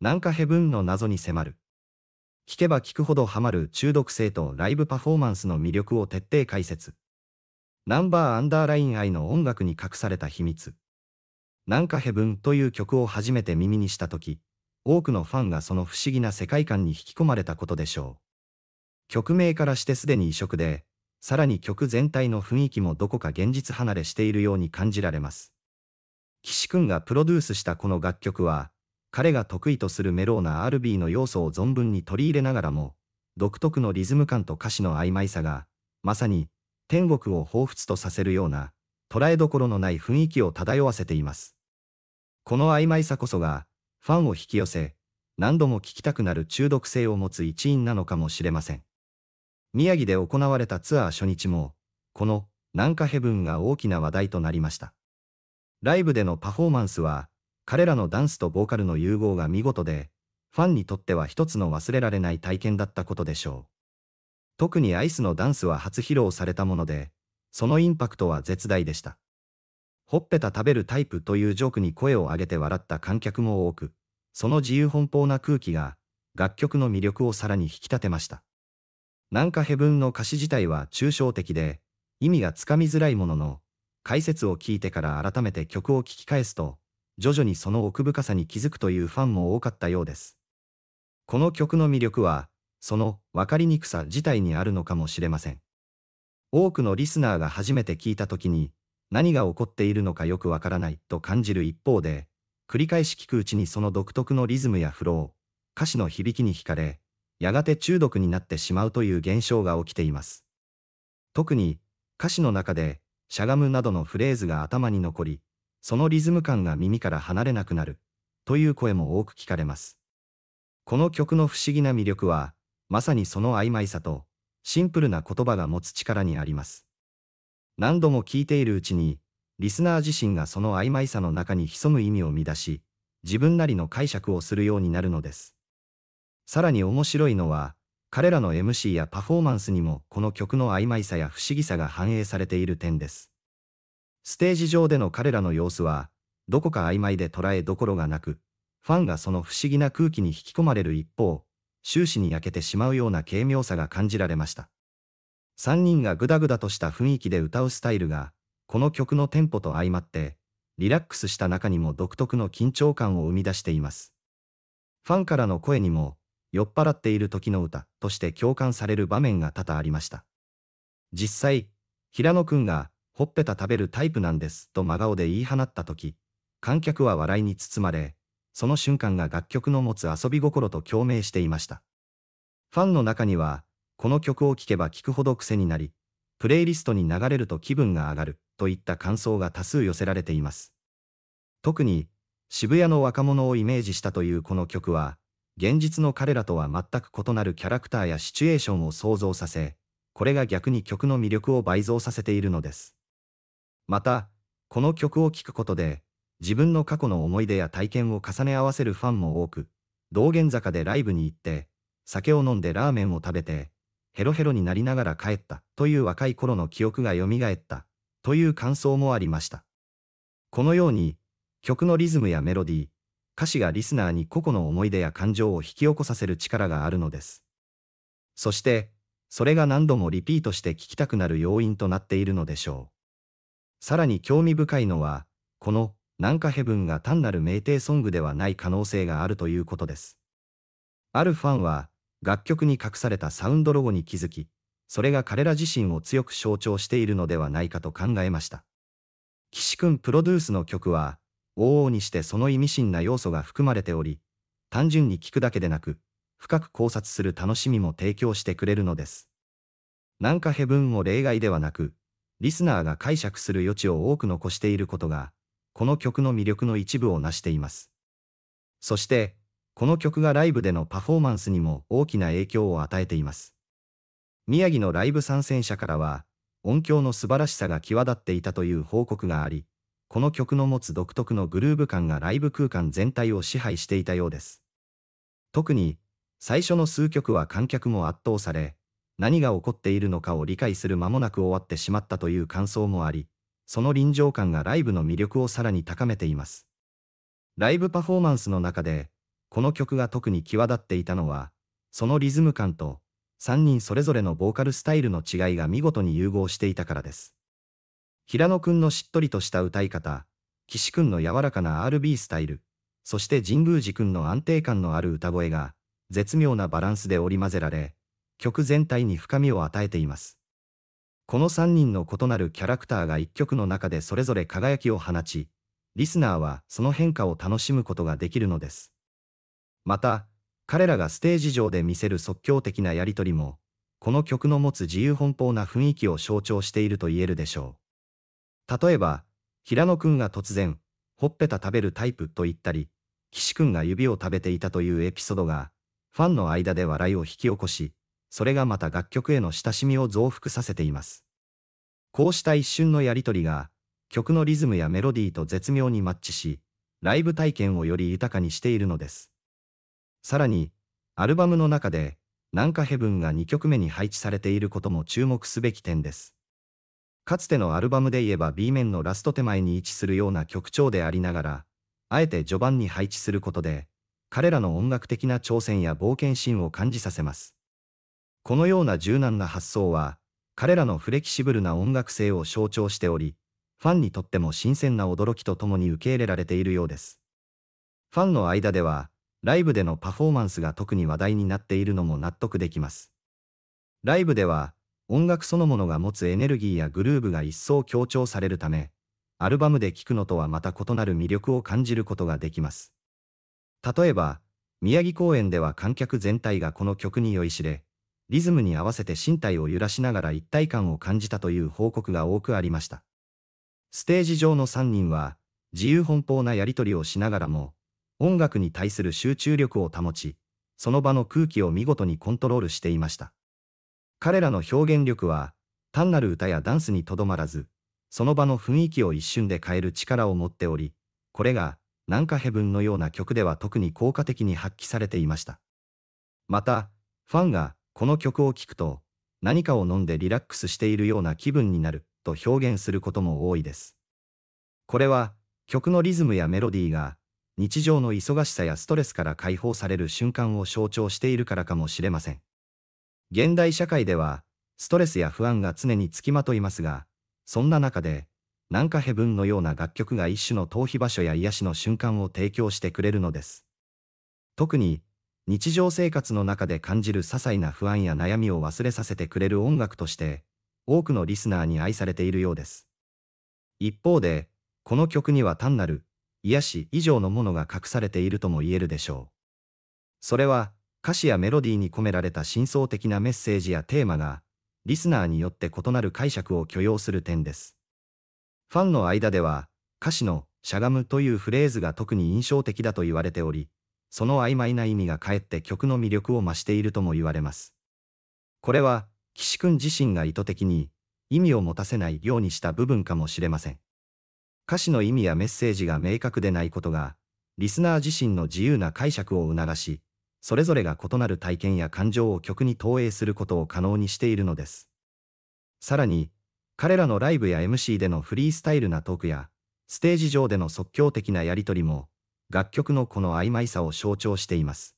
なんかヘブンの謎に迫る。聞けば聞くほどハマる中毒性とライブパフォーマンスの魅力を徹底解説。ナンバーアンダーライン愛の音楽に隠された秘密。なんかヘブンという曲を初めて耳にした時、多くのファンがその不思議な世界観に引き込まれたことでしょう。曲名からしてすでに異色で、さらに曲全体の雰囲気もどこか現実離れしているように感じられます。岸くんがプロデュースしたこの楽曲は、彼が得意とするメローな rb の要素を存分に取り入れながらも、独特のリズム感と歌詞の曖昧さが、まさに、天国を彷彿とさせるような、捉えどころのない雰囲気を漂わせています。この曖昧さこそが、ファンを引き寄せ、何度も聴きたくなる中毒性を持つ一因なのかもしれません。宮城で行われたツアー初日も、この、南下ヘブンが大きな話題となりました。ライブでのパフォーマンスは、彼らのダンスとボーカルの融合が見事で、ファンにとっては一つの忘れられない体験だったことでしょう。特にアイスのダンスは初披露されたもので、そのインパクトは絶大でした。ほっぺた食べるタイプというジョークに声を上げて笑った観客も多く、その自由奔放な空気が、楽曲の魅力をさらに引き立てました。なんかヘブンの歌詞自体は抽象的で、意味がつかみづらいものの、解説を聞いてから改めて曲を聴き返すと、徐々にその奥深さに気づくというファンも多かったようです。この曲の魅力は、その分かりにくさ自体にあるのかもしれません。多くのリスナーが初めて聞いた時に、何が起こっているのかよくわからないと感じる一方で、繰り返し聞くうちにその独特のリズムやフロー、歌詞の響きに惹かれ、やがて中毒になってしまうという現象が起きています。特に、歌詞の中で、しゃがむなどのフレーズが頭に残り、そのリズム感が耳から離れなくなる、という声も多く聞かれます。この曲の不思議な魅力は、まさにその曖昧さと、シンプルな言葉が持つ力にあります。何度も聴いているうちに、リスナー自身がその曖昧さの中に潜む意味を見出し、自分なりの解釈をするようになるのです。さらに面白いのは、彼らの MC やパフォーマンスにもこの曲の曖昧さや不思議さが反映されている点です。ステージ上での彼らの様子は、どこか曖昧で捉えどころがなく、ファンがその不思議な空気に引き込まれる一方、終始に焼けてしまうような軽妙さが感じられました。3人がグダグダとした雰囲気で歌うスタイルが、この曲のテンポと相まって、リラックスした中にも独特の緊張感を生み出しています。ファンからの声にも、酔っ払っている時の歌として共感される場面が多々ありました。実際、平野くんがほっぺた食べるタイプなんですと真顔で言い放った時、観客は笑いに包まれ、その瞬間が楽曲の持つ遊び心と共鳴していました。ファンの中には、この曲を聴けば聴くほど癖になり、プレイリストに流れると気分が上がるといった感想が多数寄せられています。特に、渋谷の若者をイメージしたというこの曲は、現実の彼らとは全く異なるキャラクターやシチュエーションを想像させ、これが逆に曲の魅力を倍増させているのです。また、この曲を聴くことで、自分の過去の思い出や体験を重ね合わせるファンも多く、道玄坂でライブに行って、酒を飲んでラーメンを食べて、ヘロヘロになりながら帰ったという若い頃の記憶が蘇ったという感想もありました。このように、曲のリズムやメロディー、歌詞がリスナーに個々の思い出や感情を引き起こさせる力があるのです。そして、それが何度もリピートして聴きたくなる要因となっているのでしょう。さらに興味深いのは、この、なんかヘブンが単なる酩酊ソングではない可能性があるということです。あるファンは、楽曲に隠されたサウンドロゴに気づき、それが彼ら自身を強く象徴しているのではないかと考えました。岸君プロデュースの曲は、往々にしてその意味深な要素が含まれており、単純に聴くだけでなく、深く考察する楽しみも提供してくれるのです。なんかヘブンも例外ではなく、リスナーが解釈する余地を多く残していることが、この曲の魅力の一部を成しています。そして、この曲がライブでのパフォーマンスにも大きな影響を与えています。宮城のライブ参戦者からは、音響の素晴らしさが際立っていたという報告があり、この曲の持つ独特のグルーヴ感がライブ空間全体を支配していたようです。特に、最初の数曲は観客も圧倒され、何が起こっているのかを理解する間もなく終わってしまったという感想もあり、その臨場感がライブの魅力をさらに高めています。ライブパフォーマンスの中で、この曲が特に際立っていたのは、そのリズム感と、3人それぞれのボーカルスタイルの違いが見事に融合していたからです。平野くんのしっとりとした歌い方、岸くんの柔らかな R&B スタイル、そして神宮寺くんの安定感のある歌声が、絶妙なバランスで織り交ぜられ、曲全体に深みを与えています。この3人の異なるキャラクターが1曲の中でそれぞれ輝きを放ち、リスナーはその変化を楽しむことができるのです。また、彼らがステージ上で見せる即興的なやりとりも、この曲の持つ自由奔放な雰囲気を象徴していると言えるでしょう。例えば、平野くんが突然、ほっぺた食べるタイプと言ったり、岸くんが指を食べていたというエピソードが、ファンの間で笑いを引き起こし、それがまた楽曲への親しみを増幅させています。こうした一瞬のやりとりが、曲のリズムやメロディーと絶妙にマッチし、ライブ体験をより豊かにしているのです。さらに、アルバムの中で、なんかヘブンが2曲目に配置されていることも注目すべき点です。かつてのアルバムで言えば B 面のラスト手前に位置するような曲調でありながら、あえて序盤に配置することで、彼らの音楽的な挑戦や冒険心を感じさせます。このような柔軟な発想は、彼らのフレキシブルな音楽性を象徴しており、ファンにとっても新鮮な驚きとともに受け入れられているようです。ファンの間では、ライブでのパフォーマンスが特に話題になっているのも納得できます。ライブでは、音楽そのものが持つエネルギーやグルーブが一層強調されるため、アルバムで聴くのとはまた異なる魅力を感じることができます。例えば、宮城公演では観客全体がこの曲に酔いしれ、リズムに合わせて身体を揺らしながら一体感を感じたという報告が多くありました。ステージ上の3人は、自由奔放なやりとりをしながらも、音楽に対する集中力を保ち、その場の空気を見事にコントロールしていました。彼らの表現力は、単なる歌やダンスにとどまらず、その場の雰囲気を一瞬で変える力を持っており、これが、なんかヘブンのような曲では特に効果的に発揮されていました。また、ファンが、この曲を聴くと、何かを飲んでリラックスしているような気分になると表現することも多いです。これは、曲のリズムやメロディーが、日常の忙しさやストレスから解放される瞬間を象徴しているからかもしれません。現代社会では、ストレスや不安が常につきまといますが、そんな中で、なんかヘブンのような楽曲が一種の逃避場所や癒しの瞬間を提供してくれるのです。特に、日常生活の中で感じる些細な不安や悩みを忘れさせてくれる音楽として、多くのリスナーに愛されているようです。一方で、この曲には単なる、癒し以上のものが隠されているとも言えるでしょう。それは、歌詞やメロディーに込められた深層的なメッセージやテーマが、リスナーによって異なる解釈を許容する点です。ファンの間では、歌詞のしゃがむというフレーズが特に印象的だと言われており、その曖昧な意味がかえって曲の魅力を増しているとも言われます。これは、岸君自身が意図的に、意味を持たせないようにした部分かもしれません。歌詞の意味やメッセージが明確でないことが、リスナー自身の自由な解釈を促し、それぞれが異なる体験や感情を曲に投影することを可能にしているのです。さらに、彼らのライブや MC でのフリースタイルなトークや、ステージ上での即興的なやりとりも、楽曲のこの曖昧さを象徴しています。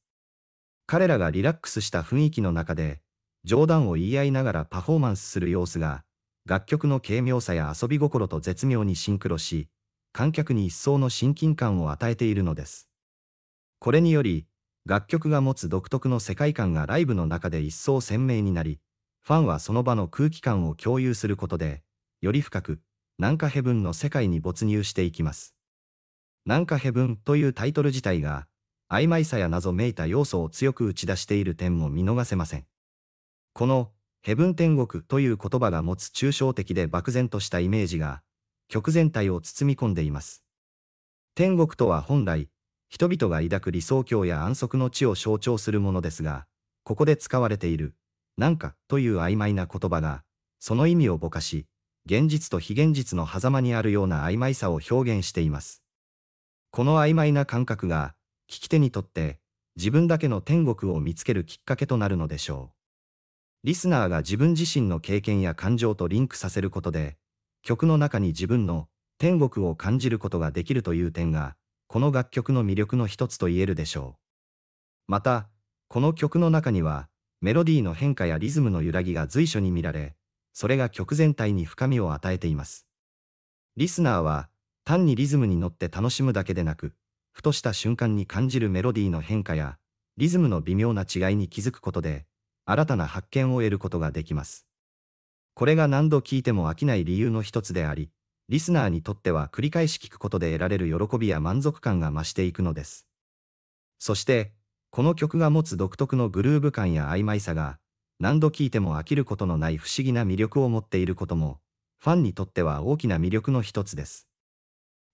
彼らがリラックスした雰囲気の中で、冗談を言い合いながらパフォーマンスする様子が、楽曲の軽妙さや遊び心と絶妙にシンクロし、観客に一層の親近感を与えているのです。これにより、楽曲が持つ独特の世界観がライブの中で一層鮮明になり、ファンはその場の空気感を共有することで、より深く、南下ヘブンの世界に没入していきます。なんかヘブンというタイトル自体が、曖昧さや謎めいた要素を強く打ち出している点も見逃せません。この、ヘブン天国という言葉が持つ抽象的で漠然としたイメージが、曲全体を包み込んでいます。天国とは本来、人々が抱く理想郷や安息の地を象徴するものですが、ここで使われている、なんかという曖昧な言葉が、その意味をぼかし、現実と非現実の狭間にあるような曖昧さを表現しています。この曖昧な感覚が、聞き手にとって自分だけの天国を見つけるきっかけとなるのでしょう。リスナーが自分自身の経験や感情とリンクさせることで、曲の中に自分の天国を感じることができるという点が、この楽曲の魅力の一つと言えるでしょう。また、この曲の中には、メロディーの変化やリズムの揺らぎが随所に見られ、それが曲全体に深みを与えています。リスナーは、単にリズムに乗って楽しむだけでなく、ふとした瞬間に感じるメロディーの変化や、リズムの微妙な違いに気づくことで、新たな発見を得ることができます。これが何度聴いても飽きない理由の一つであり、リスナーにとっては繰り返し聴くことで得られる喜びや満足感が増していくのです。そして、この曲が持つ独特のグルーヴ感や曖昧さが、何度聴いても飽きることのない不思議な魅力を持っていることも、ファンにとっては大きな魅力の一つです。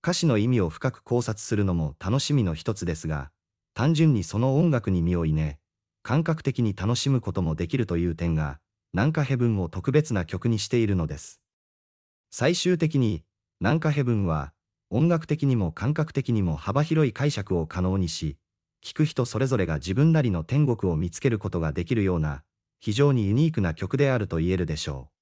歌詞の意味を深く考察するのも楽しみの一つですが、単純にその音楽に身をいね、感覚的に楽しむこともできるという点が、んかヘブンを特別な曲にしているのです。最終的に、南かヘブンは、音楽的にも感覚的にも幅広い解釈を可能にし、聴く人それぞれが自分なりの天国を見つけることができるような、非常にユニークな曲であると言えるでしょう。